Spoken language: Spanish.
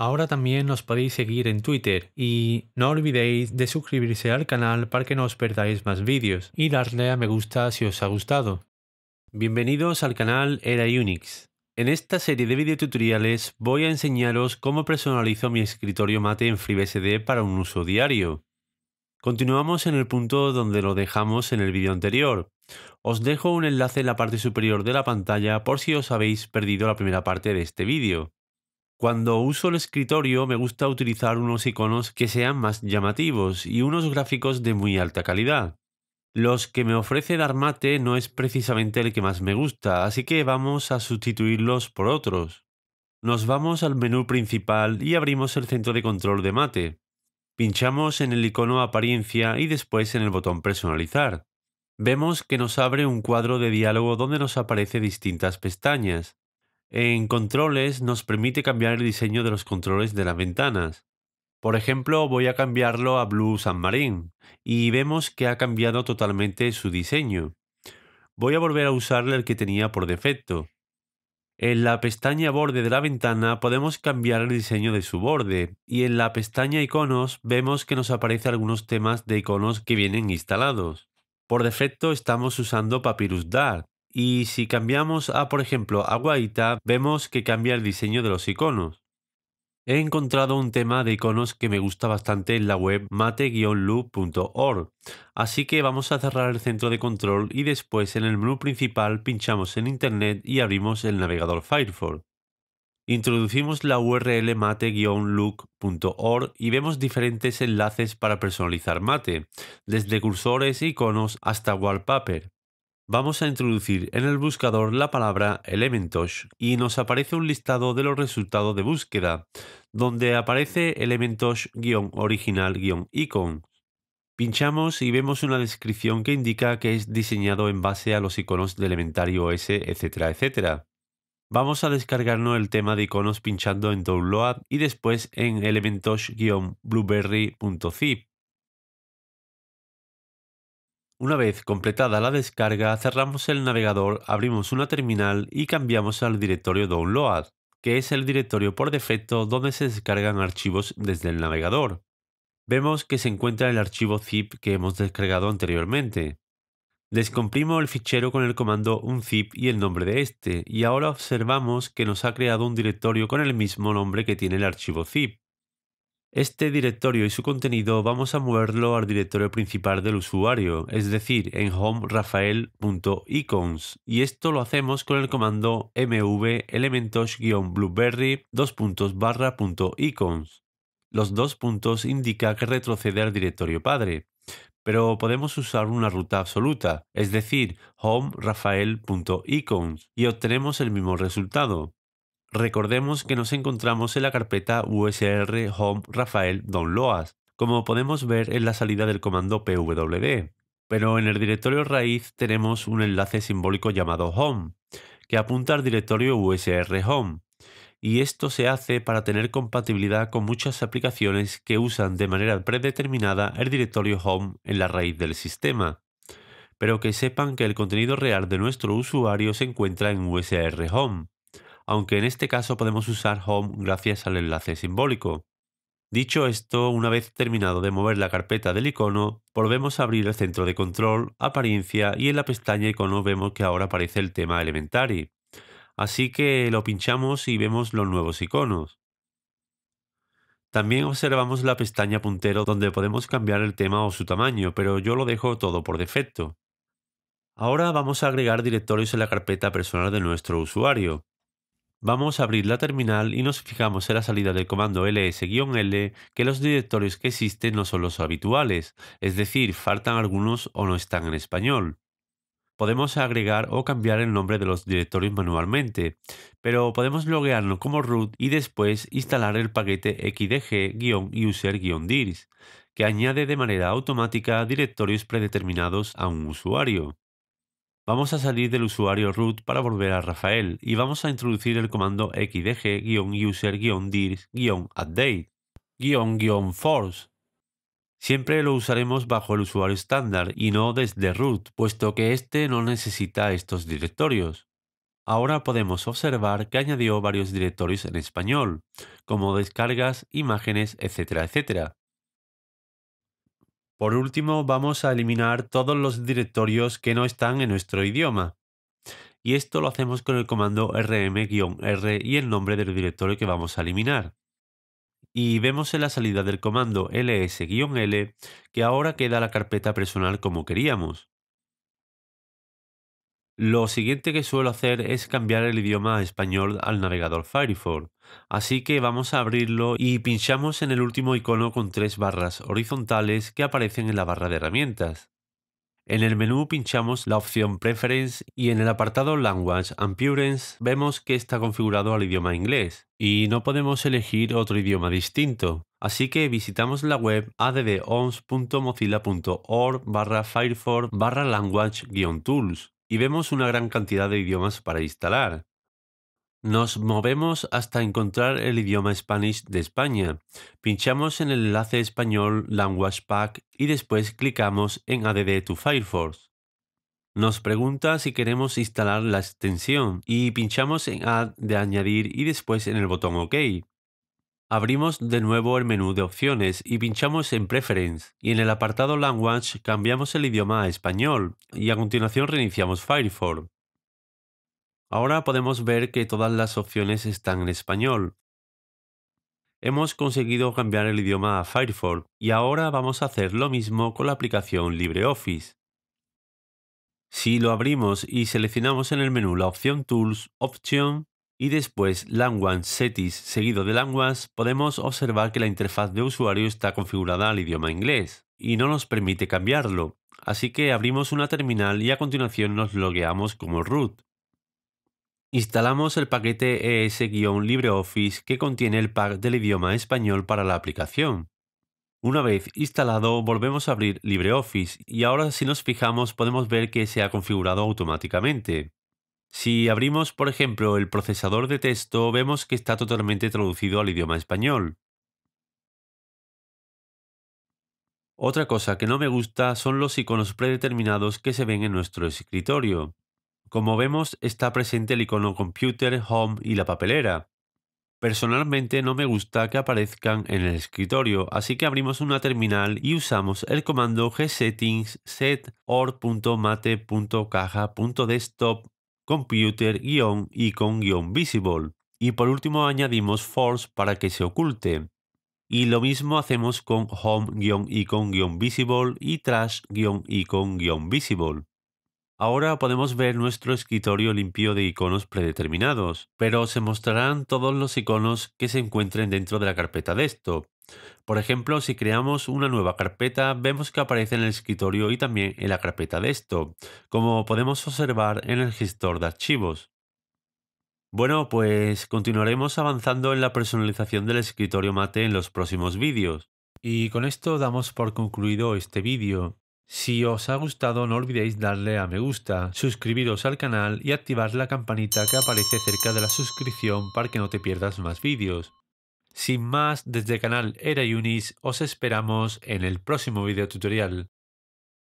Ahora también nos podéis seguir en Twitter y no olvidéis de suscribirse al canal para que no os perdáis más vídeos y darle a me gusta si os ha gustado. Bienvenidos al canal Era Unix. En esta serie de videotutoriales voy a enseñaros cómo personalizo mi escritorio mate en FreeBSD para un uso diario. Continuamos en el punto donde lo dejamos en el vídeo anterior. Os dejo un enlace en la parte superior de la pantalla por si os habéis perdido la primera parte de este vídeo. Cuando uso el escritorio me gusta utilizar unos iconos que sean más llamativos y unos gráficos de muy alta calidad. Los que me ofrece Darmate no es precisamente el que más me gusta, así que vamos a sustituirlos por otros. Nos vamos al menú principal y abrimos el centro de control de Mate. Pinchamos en el icono Apariencia y después en el botón Personalizar. Vemos que nos abre un cuadro de diálogo donde nos aparece distintas pestañas. En controles nos permite cambiar el diseño de los controles de las ventanas. Por ejemplo, voy a cambiarlo a Blue Marín y vemos que ha cambiado totalmente su diseño. Voy a volver a usarle el que tenía por defecto. En la pestaña borde de la ventana podemos cambiar el diseño de su borde y en la pestaña iconos vemos que nos aparece algunos temas de iconos que vienen instalados. Por defecto estamos usando Papyrus Dark. Y si cambiamos a, por ejemplo, a Guaita, vemos que cambia el diseño de los iconos. He encontrado un tema de iconos que me gusta bastante en la web mate así que vamos a cerrar el centro de control y después en el menú principal pinchamos en Internet y abrimos el navegador Firefox. Introducimos la URL mate-look.org y vemos diferentes enlaces para personalizar mate, desde cursores, iconos hasta wallpaper. Vamos a introducir en el buscador la palabra Elementos y nos aparece un listado de los resultados de búsqueda, donde aparece elementos original icon Pinchamos y vemos una descripción que indica que es diseñado en base a los iconos de Elementario OS, etcétera, etcétera. Vamos a descargarnos el tema de iconos pinchando en Download y después en elementos blueberryzip una vez completada la descarga, cerramos el navegador, abrimos una terminal y cambiamos al directorio Download, que es el directorio por defecto donde se descargan archivos desde el navegador. Vemos que se encuentra el archivo zip que hemos descargado anteriormente. Descomprimo el fichero con el comando unzip y el nombre de este, y ahora observamos que nos ha creado un directorio con el mismo nombre que tiene el archivo zip. Este directorio y su contenido vamos a moverlo al directorio principal del usuario, es decir, en home y esto lo hacemos con el comando mv elementos-blueberry dos puntos barra icons. Los dos puntos indica que retrocede al directorio padre, pero podemos usar una ruta absoluta, es decir, home y obtenemos el mismo resultado. Recordemos que nos encontramos en la carpeta usr home rafael downloads, como podemos ver en la salida del comando pwd. Pero en el directorio raíz tenemos un enlace simbólico llamado home, que apunta al directorio usr home, y esto se hace para tener compatibilidad con muchas aplicaciones que usan de manera predeterminada el directorio home en la raíz del sistema. Pero que sepan que el contenido real de nuestro usuario se encuentra en usr home aunque en este caso podemos usar home gracias al enlace simbólico. Dicho esto, una vez terminado de mover la carpeta del icono, volvemos a abrir el centro de control, apariencia y en la pestaña icono vemos que ahora aparece el tema Elementary. Así que lo pinchamos y vemos los nuevos iconos. También observamos la pestaña puntero donde podemos cambiar el tema o su tamaño, pero yo lo dejo todo por defecto. Ahora vamos a agregar directorios en la carpeta personal de nuestro usuario. Vamos a abrir la terminal y nos fijamos en la salida del comando ls-l que los directorios que existen no son los habituales, es decir, faltan algunos o no están en español. Podemos agregar o cambiar el nombre de los directorios manualmente, pero podemos loguearnos como root y después instalar el paquete xdg-user-dirs, que añade de manera automática directorios predeterminados a un usuario. Vamos a salir del usuario root para volver a Rafael y vamos a introducir el comando xdg-user-dir-update-force. Siempre lo usaremos bajo el usuario estándar y no desde root, puesto que este no necesita estos directorios. Ahora podemos observar que añadió varios directorios en español, como descargas, imágenes, etcétera, etcétera. Por último, vamos a eliminar todos los directorios que no están en nuestro idioma. Y esto lo hacemos con el comando rm-r y el nombre del directorio que vamos a eliminar. Y vemos en la salida del comando ls-l que ahora queda la carpeta personal como queríamos. Lo siguiente que suelo hacer es cambiar el idioma español al navegador Firefox, así que vamos a abrirlo y pinchamos en el último icono con tres barras horizontales que aparecen en la barra de herramientas. En el menú pinchamos la opción Preference y en el apartado Language and vemos que está configurado al idioma inglés y no podemos elegir otro idioma distinto. Así que visitamos la web addons.mozilla.org barra firefox barra language-tools y vemos una gran cantidad de idiomas para instalar. Nos movemos hasta encontrar el idioma Spanish de España. Pinchamos en el enlace español Language Pack y después clicamos en ADD to Firefox. Nos pregunta si queremos instalar la extensión y pinchamos en Add de añadir y después en el botón OK. Abrimos de nuevo el menú de opciones y pinchamos en Preference y en el apartado Language cambiamos el idioma a español y a continuación reiniciamos Firefox. Ahora podemos ver que todas las opciones están en español. Hemos conseguido cambiar el idioma a Firefox y ahora vamos a hacer lo mismo con la aplicación LibreOffice. Si lo abrimos y seleccionamos en el menú la opción Tools, Option, y después Language setis seguido de Language, podemos observar que la interfaz de usuario está configurada al idioma inglés y no nos permite cambiarlo. Así que abrimos una terminal y a continuación nos logueamos como root. Instalamos el paquete ES-LibreOffice que contiene el pack del idioma español para la aplicación. Una vez instalado, volvemos a abrir LibreOffice y ahora si nos fijamos podemos ver que se ha configurado automáticamente. Si abrimos, por ejemplo, el procesador de texto, vemos que está totalmente traducido al idioma español. Otra cosa que no me gusta son los iconos predeterminados que se ven en nuestro escritorio. Como vemos, está presente el icono Computer, Home y la papelera. Personalmente no me gusta que aparezcan en el escritorio, así que abrimos una terminal y usamos el comando gsettings set computer-icon-visible. Y por último añadimos Force para que se oculte. Y lo mismo hacemos con home-icon-visible y trash-icon-visible. Ahora podemos ver nuestro escritorio limpio de iconos predeterminados, pero se mostrarán todos los iconos que se encuentren dentro de la carpeta esto. Por ejemplo, si creamos una nueva carpeta, vemos que aparece en el escritorio y también en la carpeta esto, como podemos observar en el gestor de archivos. Bueno, pues continuaremos avanzando en la personalización del escritorio mate en los próximos vídeos. Y con esto damos por concluido este vídeo. Si os ha gustado no olvidéis darle a me gusta, suscribiros al canal y activar la campanita que aparece cerca de la suscripción para que no te pierdas más vídeos. Sin más, desde el canal Era Unis os esperamos en el próximo video tutorial.